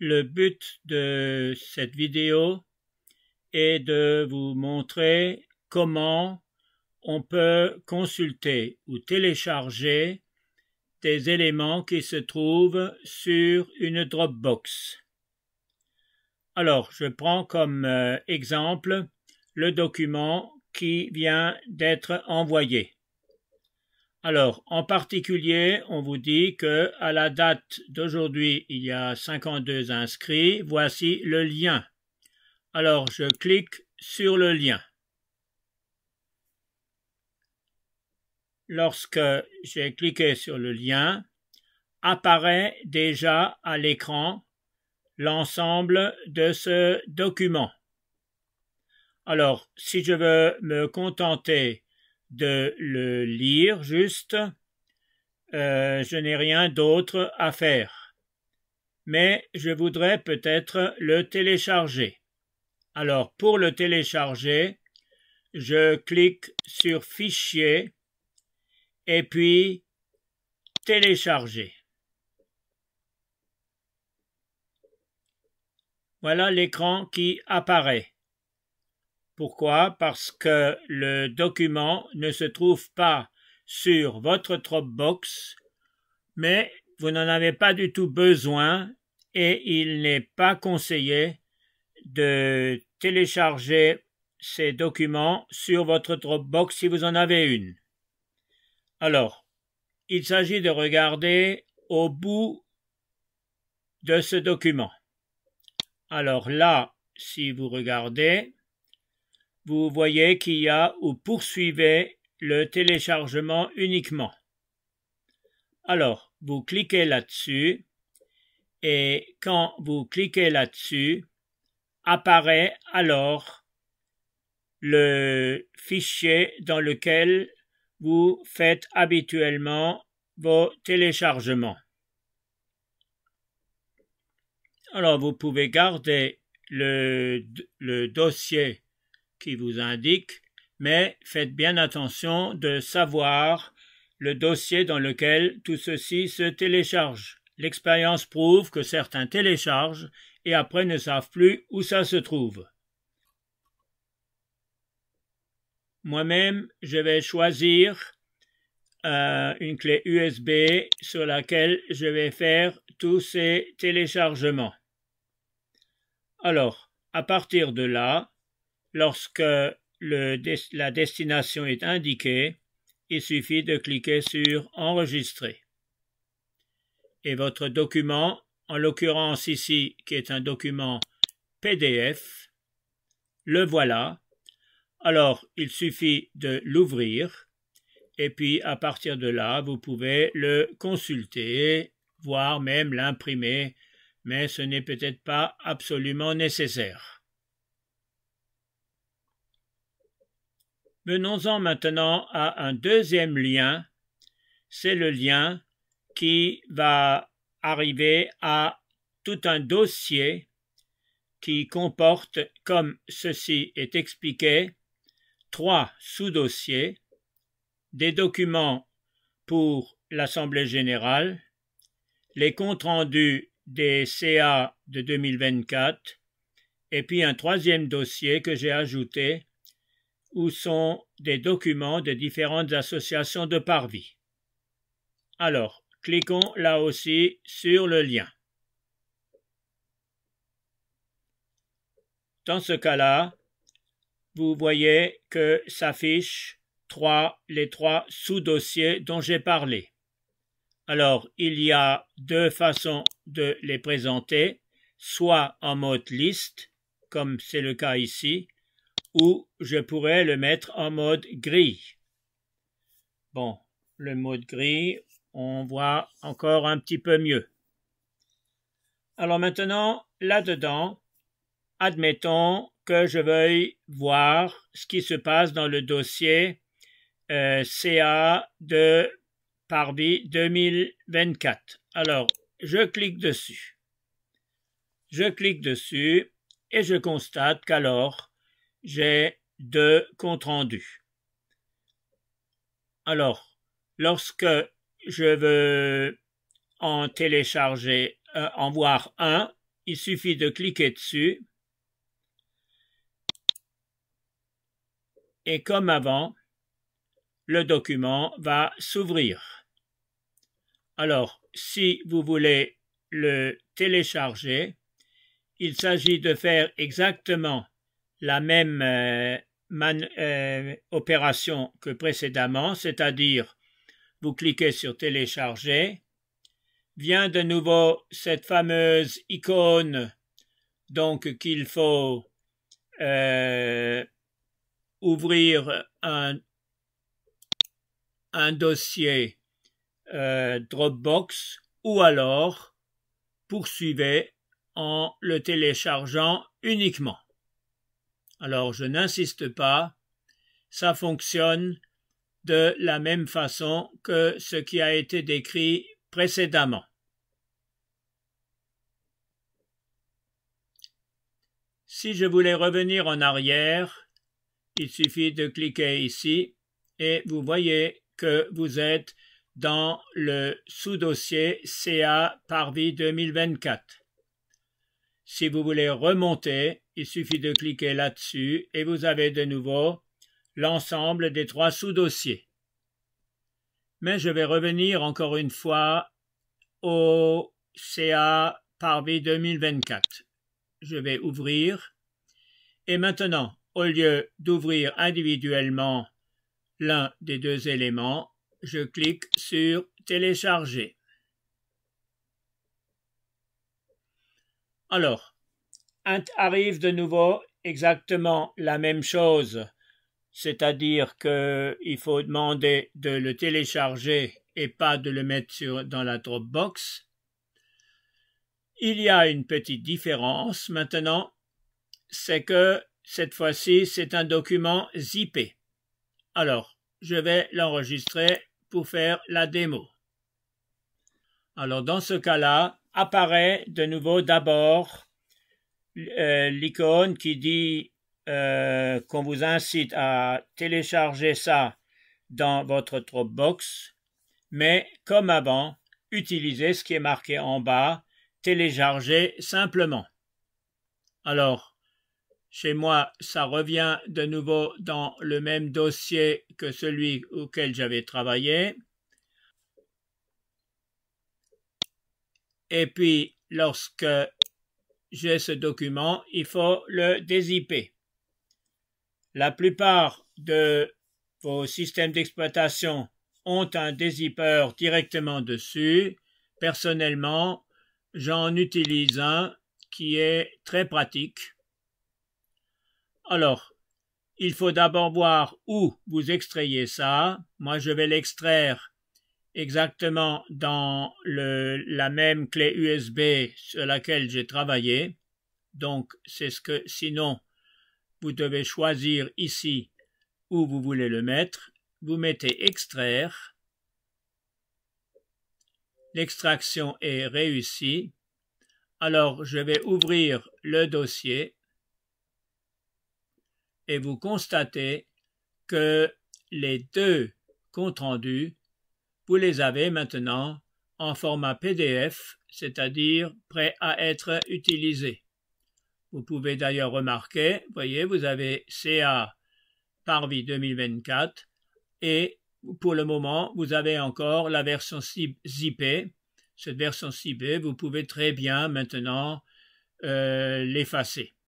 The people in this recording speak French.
Le but de cette vidéo est de vous montrer comment on peut consulter ou télécharger des éléments qui se trouvent sur une Dropbox. Alors, je prends comme euh, exemple le document qui vient d'être envoyé. Alors, en particulier, on vous dit que à la date d'aujourd'hui, il y a 52 inscrits. Voici le lien. Alors, je clique sur le lien. Lorsque j'ai cliqué sur le lien, apparaît déjà à l'écran l'ensemble de ce document. Alors, si je veux me contenter de le lire juste. Euh, je n'ai rien d'autre à faire. Mais je voudrais peut-être le télécharger. Alors pour le télécharger, je clique sur Fichier et puis Télécharger. Voilà l'écran qui apparaît. Pourquoi Parce que le document ne se trouve pas sur votre Dropbox, mais vous n'en avez pas du tout besoin et il n'est pas conseillé de télécharger ces documents sur votre Dropbox si vous en avez une. Alors, il s'agit de regarder au bout de ce document. Alors là, si vous regardez, vous voyez qu'il y a ou poursuivez le téléchargement uniquement. Alors, vous cliquez là-dessus et quand vous cliquez là-dessus, apparaît alors le fichier dans lequel vous faites habituellement vos téléchargements. Alors, vous pouvez garder le, dossier qui vous indique, mais faites bien attention de savoir le dossier dans lequel tout ceci se télécharge. L'expérience prouve que certains téléchargent et après ne savent plus où ça se trouve. Moi-même, je vais choisir euh, une clé USB sur laquelle je vais faire tous ces téléchargements. Alors, à partir de là, Lorsque la destination est indiquée, il suffit de cliquer sur Enregistrer. Et votre document, en l'occurrence ici, qui est un document PDF, le voilà. Alors, il suffit de l'ouvrir. Et puis, à partir de là, vous pouvez le consulter, voire même l'imprimer. Mais ce n'est peut-être pas absolument nécessaire. Venons-en maintenant à un deuxième lien. C'est le lien qui va arriver à tout un dossier qui comporte, comme ceci est expliqué, trois sous-dossiers, des documents pour l'Assemblée générale, les comptes rendus des CA de 2024, et puis un troisième dossier que j'ai ajouté où sont des documents de différentes associations de parvis. Alors, cliquons là aussi sur le lien. Dans ce cas-là, vous voyez que s'affichent les trois sous-dossiers dont j'ai parlé. Alors, il y a deux façons de les présenter, soit en mode liste, comme c'est le cas ici, ou je pourrais le mettre en mode gris. Bon, le mode gris, on voit encore un petit peu mieux. Alors maintenant, là-dedans, admettons que je veuille voir ce qui se passe dans le dossier euh, CA de Parbi 2024. Alors, je clique dessus. Je clique dessus et je constate qu'alors, j'ai deux comptes rendus. Alors, lorsque je veux en télécharger, euh, en voir un, il suffit de cliquer dessus. Et comme avant, le document va s'ouvrir. Alors, si vous voulez le télécharger, il s'agit de faire exactement la même euh, euh, opération que précédemment, c'est-à-dire vous cliquez sur télécharger, vient de nouveau cette fameuse icône donc qu'il faut euh, ouvrir un, un dossier Dropbox ou alors poursuivez en le téléchargeant uniquement. Alors je n'insiste pas, ça fonctionne de la même façon que ce qui a été décrit précédemment. Si je voulais revenir en arrière, il suffit de cliquer ici et vous voyez que vous êtes dans le sous-dossier CA Parvis 2024. Si vous voulez remonter, il suffit de cliquer là-dessus et vous avez de nouveau l'ensemble des trois sous-dossiers. Mais je vais revenir encore une fois au CA Parvis 2024. Je vais ouvrir. Et maintenant, au lieu d'ouvrir individuellement l'un des deux éléments, je clique sur Télécharger. Alors, arrive de nouveau exactement la même chose, c'est-à-dire qu'il faut demander de le télécharger et pas de le mettre sur, dans la Dropbox. Il y a une petite différence maintenant, c'est que cette fois-ci c'est un document zippé. Alors, je vais l'enregistrer pour faire la démo. Alors dans ce cas-là, apparaît de nouveau d'abord euh, l'icône qui dit euh, qu'on vous incite à télécharger ça dans votre Dropbox, mais comme avant, utilisez ce qui est marqué en bas, télécharger simplement. Alors, chez moi, ça revient de nouveau dans le même dossier que celui auquel j'avais travaillé. Et puis, lorsque j'ai ce document, il faut le dézipper. La plupart de vos systèmes d'exploitation ont un dézipper directement dessus. Personnellement, j'en utilise un qui est très pratique. Alors, il faut d'abord voir où vous extrayez ça. Moi, je vais l'extraire exactement dans la même clé USB sur laquelle j'ai travaillé. Donc, c'est ce que, sinon, vous devez choisir ici où vous voulez le mettre. Vous mettez extraire. L'extraction est réussie. Alors, je vais ouvrir le dossier et vous constatez que les deux comptes rendus vous les avez maintenant en format PDF, c'est-à-dire prêt à être utilisé. Vous pouvez d'ailleurs remarquer, voyez, vous avez CA Parvis 2024 et pour le moment, vous avez encore la version ZIP. Cette version ZIP, vous pouvez très bien maintenant euh, l'effacer.